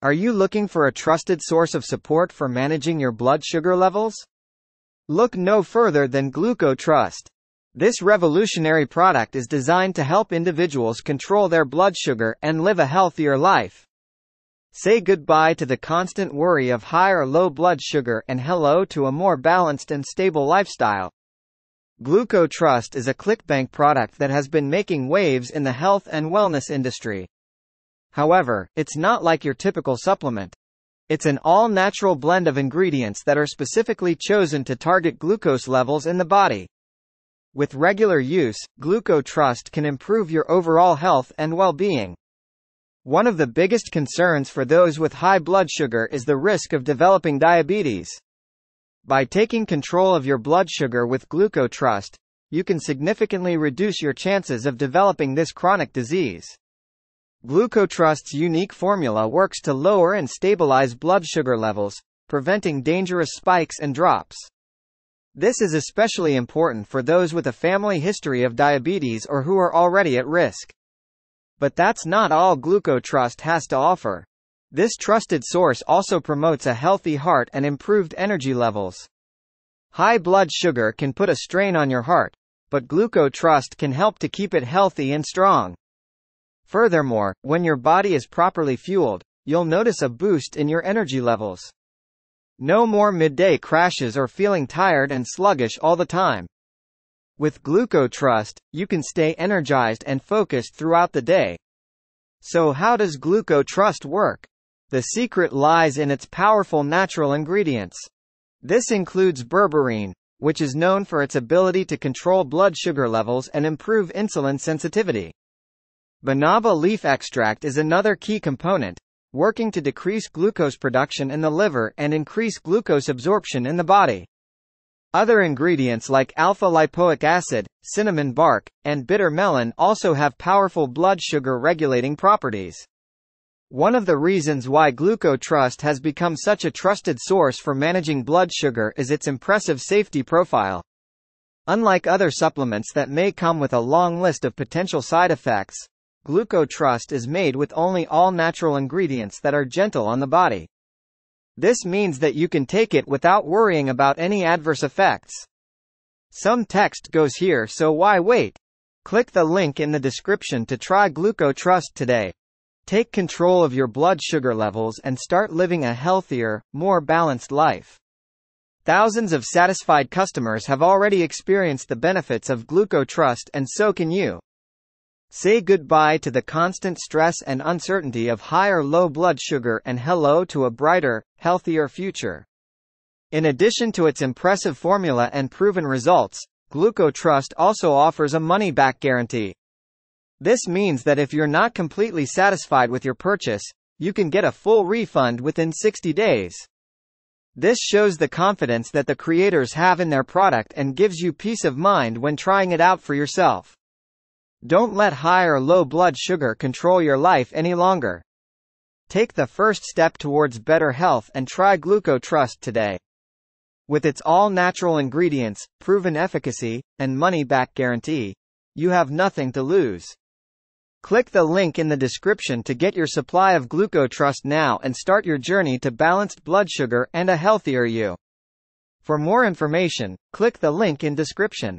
Are you looking for a trusted source of support for managing your blood sugar levels? Look no further than GlucoTrust. This revolutionary product is designed to help individuals control their blood sugar and live a healthier life. Say goodbye to the constant worry of high or low blood sugar and hello to a more balanced and stable lifestyle. GlucoTrust is a ClickBank product that has been making waves in the health and wellness industry. However, it's not like your typical supplement. It's an all-natural blend of ingredients that are specifically chosen to target glucose levels in the body. With regular use, Glucotrust can improve your overall health and well-being. One of the biggest concerns for those with high blood sugar is the risk of developing diabetes. By taking control of your blood sugar with Glucotrust, you can significantly reduce your chances of developing this chronic disease. Glucotrust's unique formula works to lower and stabilize blood sugar levels, preventing dangerous spikes and drops. This is especially important for those with a family history of diabetes or who are already at risk. But that's not all Glucotrust has to offer. This trusted source also promotes a healthy heart and improved energy levels. High blood sugar can put a strain on your heart, but Glucotrust can help to keep it healthy and strong. Furthermore, when your body is properly fueled, you'll notice a boost in your energy levels. No more midday crashes or feeling tired and sluggish all the time. With GlucoTrust, you can stay energized and focused throughout the day. So how does GlucoTrust work? The secret lies in its powerful natural ingredients. This includes berberine, which is known for its ability to control blood sugar levels and improve insulin sensitivity. Banaba leaf extract is another key component, working to decrease glucose production in the liver and increase glucose absorption in the body. Other ingredients like alpha-lipoic acid, cinnamon bark, and bitter melon also have powerful blood sugar regulating properties. One of the reasons why GlucoTrust has become such a trusted source for managing blood sugar is its impressive safety profile. Unlike other supplements that may come with a long list of potential side effects, Glucotrust is made with only all-natural ingredients that are gentle on the body. This means that you can take it without worrying about any adverse effects. Some text goes here so why wait? Click the link in the description to try Glucotrust today. Take control of your blood sugar levels and start living a healthier, more balanced life. Thousands of satisfied customers have already experienced the benefits of GlucoTrust and so can you. Say goodbye to the constant stress and uncertainty of high or low blood sugar and hello to a brighter, healthier future. In addition to its impressive formula and proven results, GlucoTrust also offers a money-back guarantee. This means that if you're not completely satisfied with your purchase, you can get a full refund within 60 days. This shows the confidence that the creators have in their product and gives you peace of mind when trying it out for yourself. Don't let high or low blood sugar control your life any longer. Take the first step towards better health and try GlucoTrust today. With its all-natural ingredients, proven efficacy, and money-back guarantee, you have nothing to lose. Click the link in the description to get your supply of GlucoTrust now and start your journey to balanced blood sugar and a healthier you. For more information, click the link in description.